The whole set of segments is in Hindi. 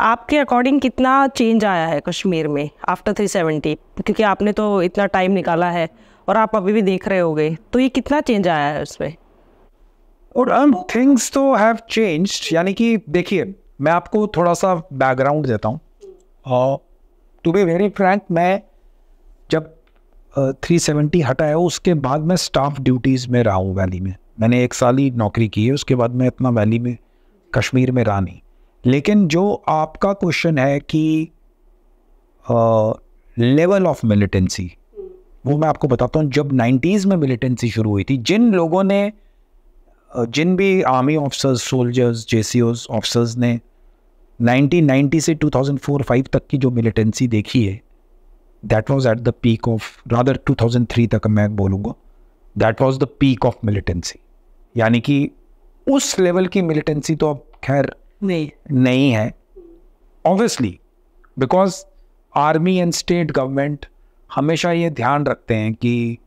आपके अकॉर्डिंग कितना चेंज आया है कश्मीर में आफ्टर थ्री सेवेंटी क्योंकि आपने तो इतना टाइम निकाला है और आप अभी भी देख रहे गए तो ये कितना चेंज आया है उसमें और थिंग्स um, तो हैव चेंज यानी कि देखिए मैं आपको थोड़ा सा बैकग्राउंड देता हूँ टू बी वेरी फ्रैंक मैं जब थ्री uh, सेवेंटी हटाया उसके बाद मैं स्टाफ ड्यूटीज़ में रहा हूँ वैली में मैंने एक साल ही नौकरी की है उसके बाद मैं इतना वैली में कश्मीर में रहा नहीं लेकिन जो आपका क्वेश्चन है कि लेवल ऑफ मिलिटेंसी वो मैं आपको बताता हूँ जब नाइन्टीज़ में मिलिटेंसी शुरू हुई थी जिन लोगों ने जिन भी army officers soldiers J C Os officers ने 1990 से 2004-5 तक की जो मिलिटेंसी देखी है that was at the peak of rather 2003 तक मैं बोलूँगा that was the peak of militancy यानी कि उस लेवल की मिलिटेंसी तो अब खैर नहीं नहीं है obviously because army and state government हमेशा ये ध्यान रखते हैं कि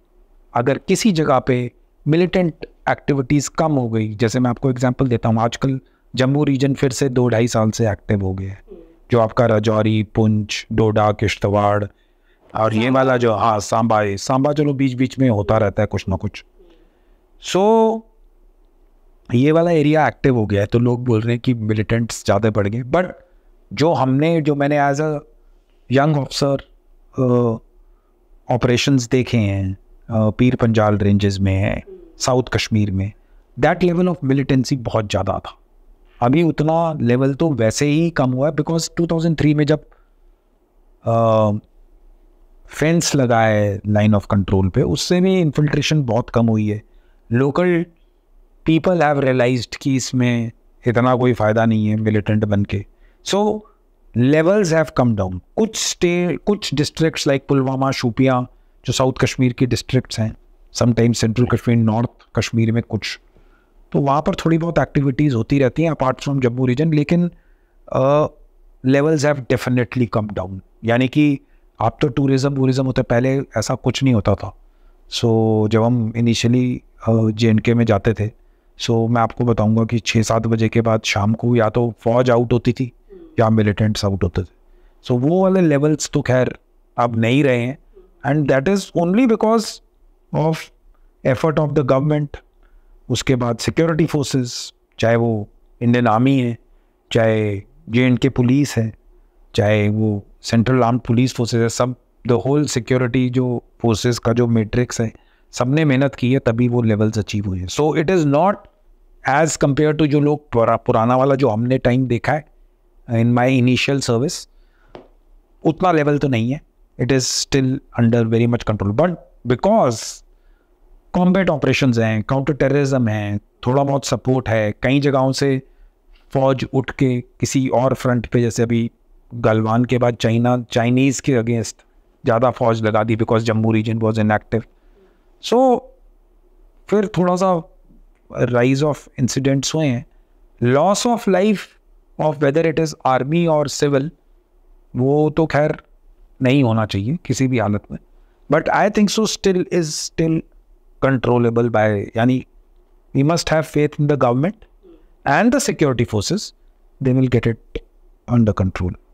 अगर किसी जगह पे मिलिटेंट एक्टिविटीज़ कम हो गई जैसे मैं आपको एग्जांपल देता हूँ आजकल जम्मू रीजन फिर से दो ढाई साल से एक्टिव हो गया है जो आपका राजौरी पुंछ डोडा किश्तवाड़ और ये वाला जो हाँ सांबा सांबा चलो बीच बीच में होता रहता है कुछ ना कुछ सो so, ये वाला एरिया एक्टिव हो गया है तो लोग बोल रहे हैं कि मिलिटेंट्स ज़्यादा बढ़ गए बट जो हमने जो मैंने as a young officer operations देखे हैं पीर पंजाल रेंजेस में है साउथ कश्मीर में दैट लेवल ऑफ मिलिटेंसी बहुत ज़्यादा था अभी उतना लेवल तो वैसे ही कम हुआ है बिकॉज 2003 में जब फेंस लगाए लाइन ऑफ कंट्रोल पे उससे भी इन्फिल्ट्रेशन बहुत कम हुई है लोकल पीपल हैव रियलाइज कि इसमें इतना कोई फ़ायदा नहीं है मिलिटेंट बन के so levels have come down कुछ स्टेट कुछ डिस्ट्रिक्ट लाइक पुलवामा शूपियाँ जो साउथ कश्मीर के डिस्ट्रिक्ट हैं sometimes central Kashmir north Kashmir में कुछ तो वहाँ पर थोड़ी बहुत एक्टिविटीज़ होती रहती हैं अपार्ट फ्रॉम जम्मू रीजन लेकिन levels have definitely come down यानी कि आप तो टूरिज़म वूरिज़म होते पहले ऐसा कुछ नहीं होता था सो so, जब हम इनिशियली जे एंड के में जाते थे सो so, मैं आपको बताऊंगा कि छः सात बजे के बाद शाम को या तो फौज आउट होती थी या मिलिटेंट्स आउट होते थे सो so, वो वाले लेवल्स तो खैर अब नहीं रहे हैं and that is only because of effort of the government उसके बाद सिक्योरिटी फोर्सेस चाहे वो इंडियन आर्मी है चाहे जे एंड के पुलिस है चाहे वो सेंट्रल आर्म पुलिस फोर्सेज है सब द होल सिक्योरिटी जो फोर्सेस का जो मेट्रिक्स है सबने मेहनत की है तभी वो लेवल्स अचीव हुए हैं so it is not as compare to जो लोग पुराना वाला जो हमने टाइम देखा है इन माई इनिशियल सर्विस उतना लेवल तो नहीं है it is still under very much control but because combat operation हैं काउंटर टेररिज्म हैं थोड़ा बहुत सपोर्ट है कई जगहों से फौज उठ के किसी और फ्रंट पे जैसे अभी गलवान के बाद चाइना चाइनीज़ के अगेंस्ट ज़्यादा फौज लगा दी because Jammu region was inactive so so, फिर थोड़ा सा राइज ऑफ इंसिडेंट्स हुए हैं loss of life of whether it is army और सिविल वो तो खैर नहीं होना चाहिए किसी भी हालत में but I think so still is still controllable by यानी we must have faith in the government and the security forces they will get it under control